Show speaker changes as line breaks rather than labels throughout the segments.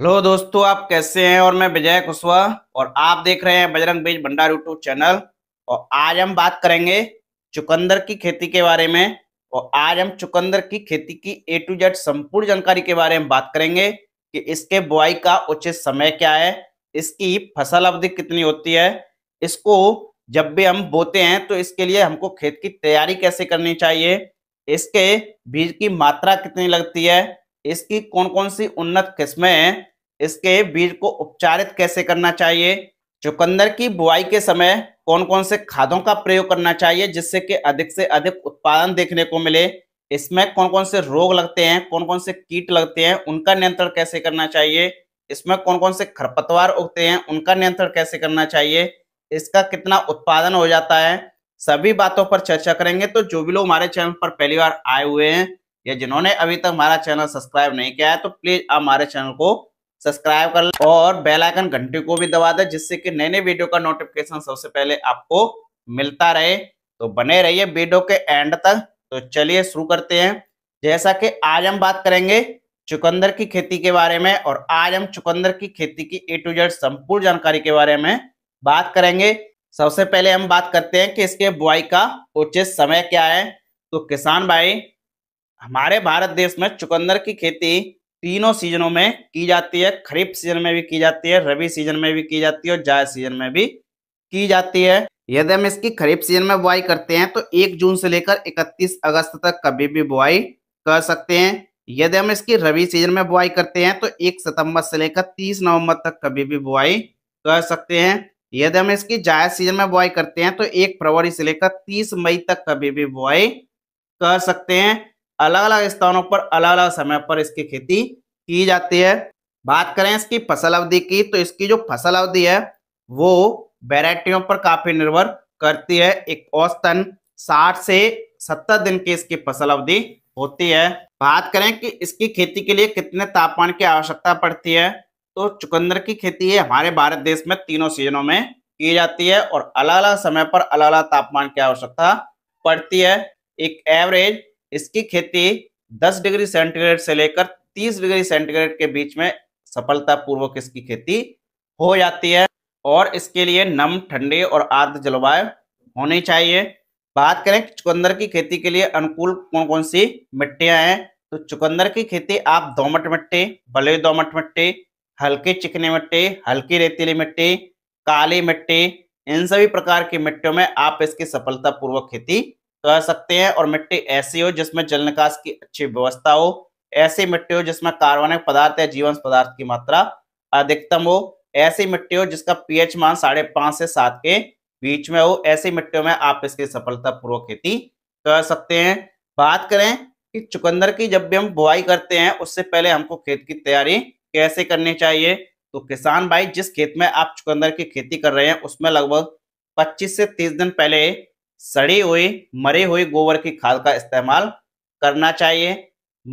hello दोस्तों आप कैसे हैं और मैं विजय कुशवाहा और आप देख रहे हैं बजरंग बीज भंडार यूट्यूब चैनल और आज हम बात करेंगे चुकंदर की खेती के बारे में और आज हम चुकंदर की खेती की ए टू जेड संपूर्ण जानकारी के बारे में बात करेंगे कि इसके बुआई का उचित समय क्या है इसकी फसल अवधि कितनी होती है इसको जब भी हम बोते हैं तो इसके लिए हमको खेत की तैयारी कैसे करनी चाहिए इसके बीज की मात्रा कितनी लगती है इसकी कौन कौन सी उन्नत किस्में इसके बीज को उपचारित कैसे करना चाहिए चुकंदर की बुआई के समय कौन कौन से खादों का प्रयोग करना चाहिए जिससे कि अधिक से अधिक उत्पादन देखने को मिले इसमें कौन कौन से रोग लगते हैं कौन कौन से कीट लगते हैं उनका नियंत्रण कैसे करना चाहिए इसमें कौन कौन से खरपतवार उगते हैं उनका नियंत्रण कैसे करना चाहिए इसका कितना उत्पादन हो जाता है सभी बातों पर चर्चा करेंगे तो जो भी लोग हमारे चैनल पर पहली बार आए हुए हैं या जिन्होंने अभी तक हमारा चैनल सब्सक्राइब नहीं किया है तो प्लीज आप हमारे चैनल को सब्सक्राइब कर ले और बेल आइकन घंटी को भी दबा दे जिससे कि नए नए वीडियो का नोटिफिकेशन सबसे पहले आपको मिलता रहे तो बने रहिए वीडियो के एंड तक तो चलिए शुरू करते हैं जैसा कि आज हम बात करेंगे चुकंदर की खेती के बारे में और आज हम चुकंदर की खेती की ए टू जेड संपूर्ण जानकारी के बारे में बात करेंगे सबसे पहले हम बात करते हैं कि इसके बुआई का उचित समय क्या है तो किसान भाई हमारे भारत देश में चुकंदर की खेती तीनों सीजनों में की जाती है खरीफ सीजन में भी की जाती है रबी सीजन में भी की जाती है और जायद सीजन में भी की जाती है यदि हम इसकी खरीफ सीजन में बुआई करते हैं तो एक जून से लेकर इकतीस अगस्त तक कभी भी बुआई कर सकते हैं यदि हम इसकी रबी सीजन में बुआई करते हैं तो एक सितंबर से लेकर तीस नवंबर तक कभी भी बुआई कर सकते हैं यदि हम इसकी जायद सीजन में बुआई करते हैं तो एक फरवरी से लेकर तीस मई तक कभी भी बुआई कर सकते हैं अलग अलग स्थानों पर अलग अलग समय पर इसकी खेती की जाती है बात करें इसकी फसल अवधि की तो इसकी जो फसल अवधि है वो वेराइटियों पर काफी निर्भर करती है एक औसतन 60 से 70 दिन की इसकी फसल अवधि होती है बात करें कि इसकी खेती के लिए कितने तापमान की आवश्यकता पड़ती है तो चुकंदर की खेती है हमारे भारत देश में तीनों सीजनों में की जाती है और अलग अलग समय पर अलग अलग तापमान की आवश्यकता पड़ती है एक एवरेज इसकी खेती 10 डिग्री सेंटीग्रेड से लेकर 30 डिग्री सेंटीग्रेड के बीच में सफलतापूर्वक इसकी खेती हो जाती है और इसके लिए नम ठंडे और आर्द्र जलवायु होनी चाहिए बात करें चुकंदर की खेती के लिए अनुकूल कौन कौन सी मिट्टियां हैं तो चुकंदर की खेती आप दोमट मिट्टी बले दोमट मिट्टी हल्की चिकनी मिट्टी हल्की रेतीली मिट्टी काली मिट्टी इन सभी प्रकार की मिट्टियों में आप इसकी सफलतापूर्वक खेती कर सकते हैं और मिट्टी ऐसी हो जिसमें जल निकास की अच्छी व्यवस्था हो ऐसी मिट्टी हो जिसमें कार्बनिक पदार्थ या जीवन पदार्थ की मात्रा अधिकतम हो ऐसी मिट्टी हो जिसका पीएच मान साढ़े पांच से सात के बीच में हो ऐसी मिट्टियों में आप इसकी सफलतापूर्वक खेती कर सकते हैं बात करें कि चुकंदर की जब भी हम बुआई करते हैं उससे पहले हमको खेत की तैयारी कैसे करनी चाहिए तो किसान भाई जिस खेत में आप चुकंदर की खेती कर रहे हैं उसमें लगभग 25 से 30 दिन पहले सड़े हुए मरे हुए गोबर की खाद का इस्तेमाल करना चाहिए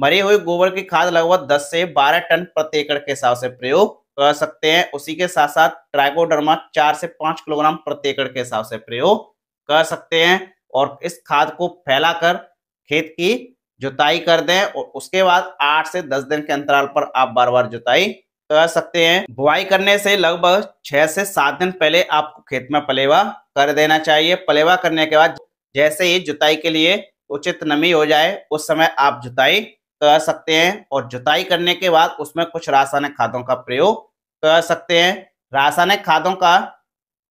मरे हुए गोबर की खाद लगभग 10 से 12 टन प्रति एकड़ के हिसाब से प्रयोग कर सकते हैं उसी के साथ साथ ट्राइकोडर्मा 4 से 5 किलोग्राम प्रति एकड़ के हिसाब से प्रयोग कर सकते हैं और इस खाद को फैलाकर खेत की जुताई कर दें और उसके बाद 8 से 10 दिन के अंतराल पर आप बार बार जुताई कर सकते हैं बुआई करने से लगभग छह से सात दिन पहले आपको खेत में पलेवा कर देना चाहिए पलेवा करने के बाद जैसे ही जुताई के लिए उचित नमी हो जाए उस समय आप जुताई कर सकते हैं और जुताई करने के बाद उसमें कुछ रासायनिक खादों का प्रयोग कर सकते हैं रासायनिक खादों का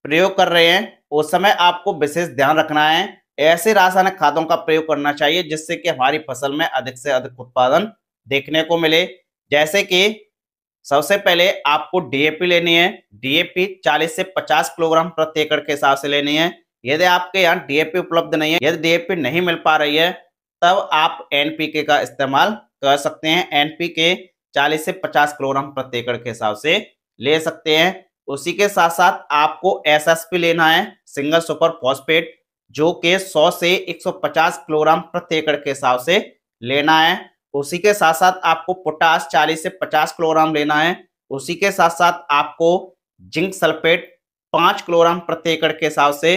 प्रयोग कर रहे हैं उस समय आपको विशेष ध्यान रखना है ऐसे रासायनिक खादों का प्रयोग करना चाहिए जिससे कि हमारी फसल में अधिक से अधिक उत्पादन देखने को मिले जैसे कि सबसे पहले आपको डीएपी लेनी है डीएपी 40 से 50 किलोग्राम प्रति एकड़ के हिसाब से लेनी है यदि आपके यहाँ डीएपी उपलब्ध नहीं है यदि डीएपी नहीं मिल पा रही है तब आप एनपीके का इस्तेमाल कर सकते हैं एनपीके 40 से 50 किलोग्राम प्रति एकड़ के हिसाब से ले सकते हैं उसी के साथ साथ आपको एस लेना है सिंगल सुपर फॉस्पेट जो कि 100 से 150 किलोग्राम प्रति एकड़ के हिसाब से लेना है उसी के साथ साथ आपको पोटास 40 से 50 किलोग्राम लेना है उसी के साथ साथ आपको जिंक सल्फेट 5 किलोग्राम प्रति एकड़ के हिसाब से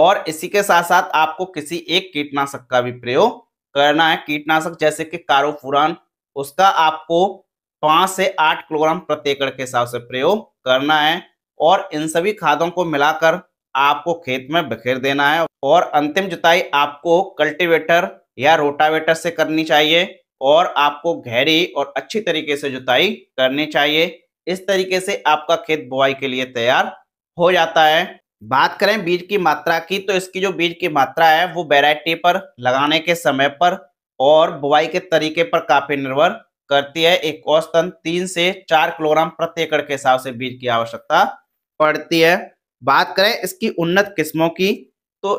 और इसी के साथ साथ आपको किसी एक कीटनाशक का भी प्रयोग करना है कीटनाशक जैसे कि कारोफुरान उसका आपको पांच से आठ किलोग्राम प्रति एकड़ के हिसाब से प्रयोग करना है और इन सभी खादों को मिलाकर आपको खेत में बिखेर देना है और अंतिम जुताई आपको कल्टीवेटर या रोटावेटर से करनी चाहिए और आपको गहरी और अच्छी तरीके से जुताई करनी चाहिए इस तरीके से आपका खेत बुआई के लिए तैयार हो जाता है बात करें बीज की मात्रा की तो इसकी जो बीज की मात्रा है वो वेराइटी पर लगाने के समय पर और बुआई के तरीके पर काफी निर्भर करती है एक औसतन तीन से चार किलोग्राम प्रति एकड़ के हिसाब से बीज की आवश्यकता पड़ती है बात करें इसकी उन्नत किस्मों की तो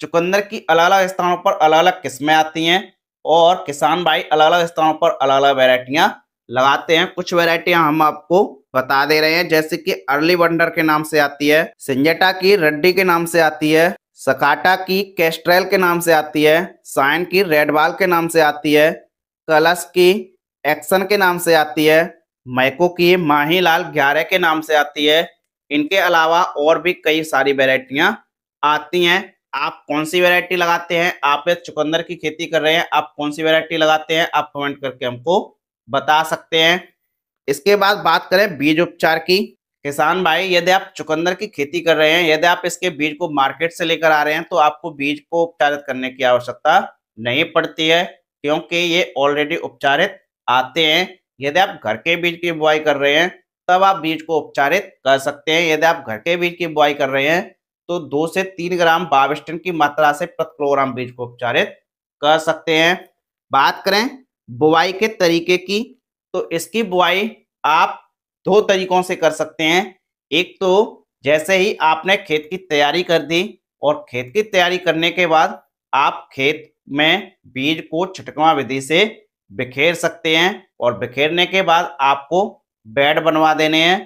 चुकंदर की अलग अलग स्थानों पर अलग अलग किस्में आती हैं और किसान भाई अलग अलग स्थानों पर अलग अलग वेराइटियाँ लगाते हैं कुछ वेराइटियाँ हम आपको बता दे रहे हैं जैसे कि अर्ली वंडर के नाम से आती है सिंजेटा की रड्डी के नाम से आती है सकाटा की कैस्ट्रेल के नाम से आती है साइन की बाल के नाम से आती है कलश की एक्शन के नाम से आती है मैको की माही लाल ग्यारह के नाम से आती है इनके अलावा और भी कई सारी वेराइटियाँ आती हैं आप कौन सी वेरायटी लगाते हैं आप एक चुकंदर की खेती कर रहे हैं आप कौन सी वेरायटी लगाते हैं आप कमेंट करके हमको बता सकते हैं इसके बाद बात करें बीज उपचार की किसान भाई यदि आप चुकंदर की खेती कर रहे हैं यदि आप इसके बीज को मार्केट से लेकर आ रहे हैं तो आपको बीज को उपचारित करने की आवश्यकता नहीं पड़ती है क्योंकि ये ऑलरेडी उपचारित आते हैं यदि आप घर के बीज की बुआई कर रहे हैं तब आप बीज को उपचारित कर सकते हैं यदि आप घर के बीज की बुआई कर रहे हैं तो दो से तीन ग्राम बाविस्टन की मात्रा से प्रति किलोग्राम बीज को उपचारित कर सकते हैं बात करें बुआई के तरीके की तो इसकी बुआई आप दो तरीकों से कर सकते हैं एक तो जैसे ही आपने खेत की तैयारी कर दी और खेत की तैयारी करने के बाद आप खेत में बीज को छिटकवा विधि से बिखेर सकते हैं और बिखेरने के बाद आपको बेड बनवा देने हैं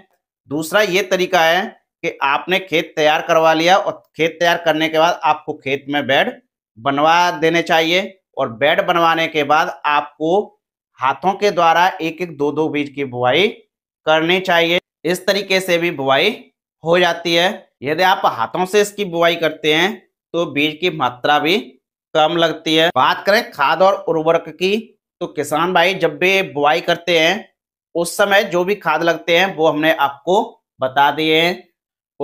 दूसरा ये तरीका है कि आपने खेत तैयार करवा लिया और खेत तैयार करने के बाद आपको खेत में बेड बनवा देने चाहिए और बेड बनवाने के बाद आपको हाथों के द्वारा एक एक दो दो बीज की बुआई करनी चाहिए इस तरीके से भी बुआई हो जाती है यदि आप हाथों से इसकी बुआई करते हैं तो बीज की मात्रा भी कम लगती है बात करें खाद और उर्वरक की तो किसान भाई जब भी बुआई करते हैं उस समय जो भी खाद लगते हैं वो हमने आपको बता दिए हैं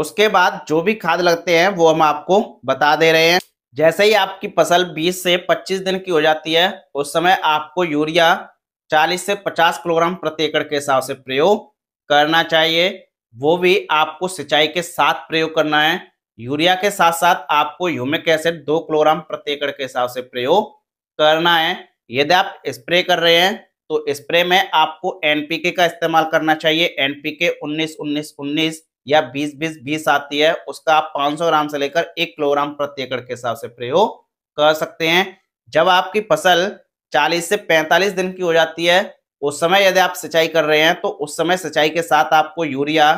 उसके बाद जो भी खाद लगते हैं वो हम आपको बता दे रहे हैं जैसे ही आपकी फसल 20 से 25 दिन की हो जाती है उस समय आपको यूरिया 40 से 50 किलोग्राम प्रति एकड़ के हिसाब से प्रयोग करना चाहिए वो भी आपको सिंचाई के साथ प्रयोग करना है यूरिया के साथ साथ आपको ह्यूमिक एसिड दो किलोग्राम प्रति एकड़ के हिसाब से प्रयोग करना है यदि आप स्प्रे कर रहे हैं तो स्प्रे में आपको एनपीके का इस्तेमाल करना चाहिए एनपीके 19 19 19 या 20 20 20 आती है उसका आप 500 ग्राम से लेकर एक किलोग्राम प्रति एकड़ के हिसाब से प्रयोग कर सकते हैं जब आपकी फसल 40 से 45 दिन की हो जाती है उस समय यदि आप सिंचाई कर रहे हैं तो उस समय सिंचाई के साथ आपको यूरिया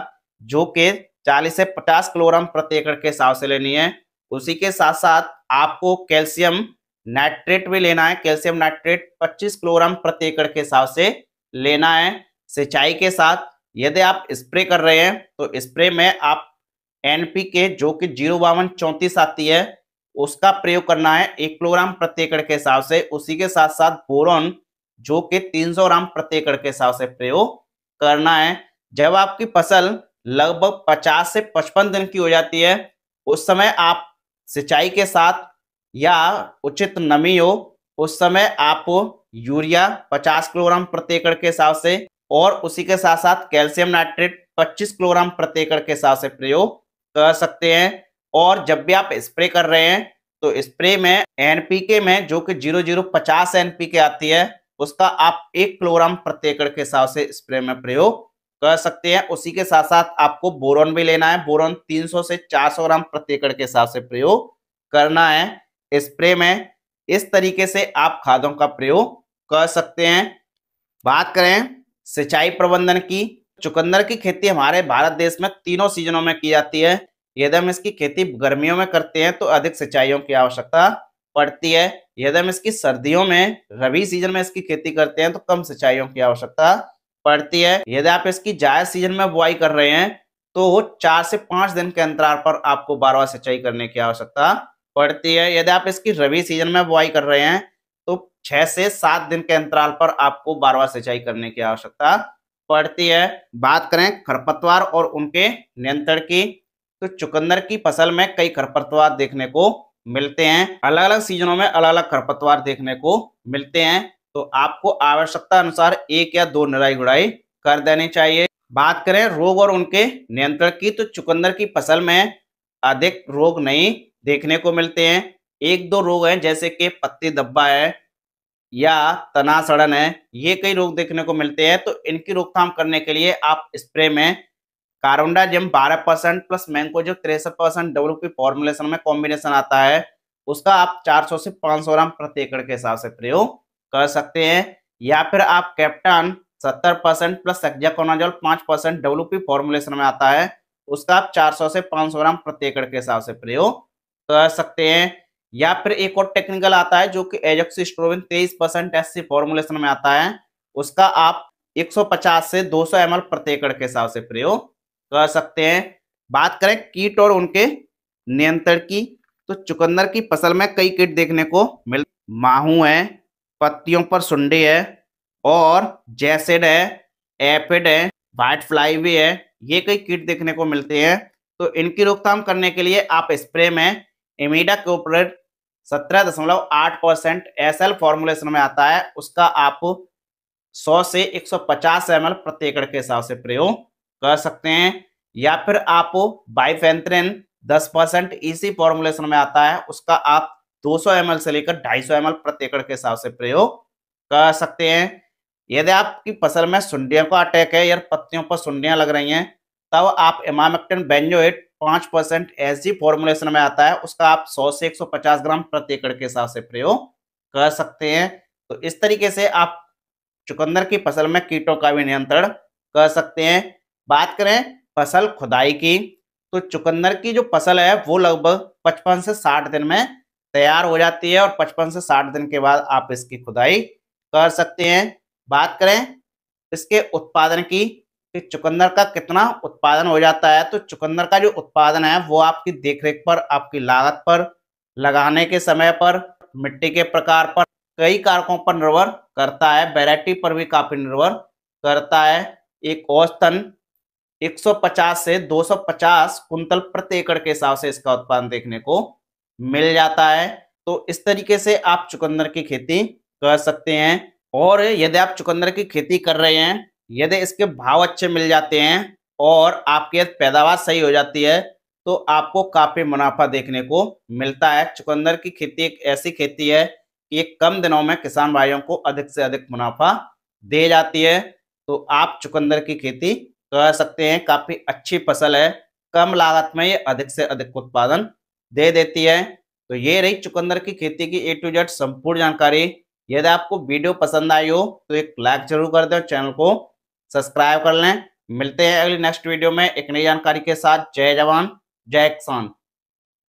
जो कि 40 से 50 किलोग्राम प्रति एकड़ के हिसाब से लेनी है उसी के साथ साथ आपको कैल्शियम नाइट्रेट भी लेना है कैल्शियम नाइट्रेट पच्चीस किलोग्राम प्रति एकड़ के हिसाब से लेना है सिंचाई के साथ यदि आप स्प्रे कर रहे हैं तो स्प्रे में आप एनपी के जो कि जीरो बावन चौंतीस आती है उसका प्रयोग करना है एक किलोग्राम प्रति एकड़ के हिसाब से उसी के साथ साथ बोरोन जो कि 300 ग्राम प्रति एकड़ के हिसाब से प्रयोग करना है जब आपकी फसल लगभग 50 से 55 दिन की हो जाती है उस समय आप सिंचाई के साथ या उचित नमी हो उस समय आप यूरिया 50 किलोग्राम प्रति एकड़ के हिसाब से और उसी के साथ साथ कैल्शियम नाइट्रेट 25 किलोग्राम प्रति एकड़ के हिसाब से प्रयोग कर सकते हैं और जब भी आप स्प्रे कर रहे हैं तो स्प्रे में एनपीके में जो कि जीरो जीरो पचास एनपीके आती है उसका आप एक किलोग्राम प्रति एकड़ के हिसाब से स्प्रे में प्रयोग कर सकते हैं उसी के साथ साथ आपको बोरोन भी लेना है बोरोन 300 से 400 ग्राम प्रति एकड़ के हिसाब से प्रयोग करना है स्प्रे में इस तरीके से आप खादों का प्रयोग कर सकते हैं बात करें सिंचाई प्रबंधन की चुकंदर की खेती हमारे भारत देश में तीनों सीजनों में की जाती है यदि हम इसकी खेती गर्मियों में करते हैं तो अधिक सिंचाइयों की आवश्यकता पड़ती है यदि हम इसकी सर्दियों में रबी सीजन में इसकी खेती करते हैं तो कम सिंचाइयों की आवश्यकता पड़ती है यदि आप इसकी जायज सीजन में बुआई कर रहे हैं तो वो चार से पांच दिन के अंतराल पर आपको बार बार सिंचाई करने की आवश्यकता पड़ती है यदि आप इसकी रबी सीजन में बुआई कर रहे हैं छह से सात दिन के अंतराल पर आपको बार बार सिंचाई करने की आवश्यकता पड़ती है बात करें खरपतवार और उनके नियंत्रण की तो चुकंदर की फसल में कई खरपतवार देखने को मिलते हैं अलग अलग सीजनों में अलग अलग खरपतवार देखने को मिलते हैं तो आपको आवश्यकता अनुसार एक या दो निराई गुड़ाई कर देनी चाहिए बात करें रोग और उनके नियंत्रण की तो चुकंदर की फसल में अधिक रोग नहीं देखने को मिलते हैं एक दो रोग हैं जैसे कि पत्ती दब्बा है या तना सड़न है ये कई रोग देखने को मिलते हैं तो इनकी रोकथाम करने के लिए आप स्प्रे में जिम 12 परसेंट प्लस मैंगो जो तिरसठ परसेंट पी फॉर्मुलेशन में कॉम्बिनेशन आता है उसका आप 400 से 500 ग्राम प्रति एकड़ के हिसाब से प्रयोग कर सकते हैं या फिर आप captan 70 percent plus hexaconazole 5 percent P formulation में आता है उसका आप 400 से 500 ग्राम प्रति एकड़ के हिसाब से प्रयोग कर सकते हैं या फिर एक और टेक्निकल आता है जो कि एजक्सिस्ट्रोबिन 23 परसेंट एस फॉर्मुलेशन में आता है उसका आप 150 से 200 सौ एम प्रति एकड़ के हिसाब से प्रयोग कर सकते हैं बात करें कीट और उनके नियंत्रण की तो चुकंदर की फसल में कई कीट देखने को मिल माहू है पत्तियों पर सुंडी है और जैसेड है एपिड है वाइट फ्लाई भी है ये कई कीट देखने को मिलते हैं तो इनकी रोकथाम करने के लिए आप स्प्रे में इमीडा कोपरेट सत्रह दशमलव आठ परसेंट एस एल फॉर्मुलेशन में आता है उसका आप 100 से 150 सौ पचास एम एल प्रति एकड़ के हिसाब से प्रयोग कर सकते हैं या फिर आप बाइफेंथ्रेन 10 परसेंट इसी फॉर्मुलेशन में आता है उसका आप 200 एम से लेकर 250 सौ एम प्रति एकड़ के हिसाब से प्रयोग कर सकते हैं यदि आपकी फसल में सुंडियों का अटैक है या पत्तियों पर सुंडियां लग रही हैं तब आप इमामेक्टिन बेंजोइट पांच परसेंट ऐसी फॉर्मुलेशन में आता है उसका आप 100 से 150 ग्राम प्रति एकड़ के हिसाब से प्रयोग कर सकते हैं तो इस तरीके से आप चुकंदर की फसल में कीटों का भी नियंत्रण कर सकते हैं बात करें फसल खुदाई की तो चुकंदर की जो फसल है वो लगभग पचपन से साठ दिन में तैयार हो जाती है और पचपन से साठ दिन के बाद आप इसकी खुदाई कर सकते हैं बात करें इसके उत्पादन की कि चुकंदर का कितना उत्पादन हो जाता है तो चुकंदर का जो उत्पादन है वो आपकी देखरेख पर आपकी लागत पर लगाने के समय पर मिट्टी के प्रकार पर कई कारकों पर निर्भर करता है वेराइटी पर भी काफी निर्भर करता है एक औसतन 150 से 250 कुंतल प्रति एकड़ के हिसाब से इसका उत्पादन देखने को मिल जाता है तो इस तरीके से आप चुकंदर की खेती कर सकते हैं और यदि आप चुकंदर की खेती कर रहे हैं यदि इसके भाव अच्छे मिल जाते हैं और आपके पैदावार सही हो जाती है तो आपको काफ़ी मुनाफा देखने को मिलता है चुकंदर की खेती एक ऐसी खेती है कि ये कम दिनों में किसान भाइयों को अधिक से अधिक मुनाफा दे जाती है तो आप चुकंदर की खेती कर सकते हैं काफ़ी अच्छी फसल है कम लागत में ये अधिक से अधिक उत्पादन दे देती है तो ये रही चुकंदर की खेती की ए टू जेड संपूर्ण जानकारी यदि आपको वीडियो पसंद आई हो तो एक लाइक जरूर कर दे चैनल को सब्सक्राइब कर लें मिलते हैं अगली नेक्स्ट वीडियो में एक नई जानकारी के साथ जय जवान जय किसान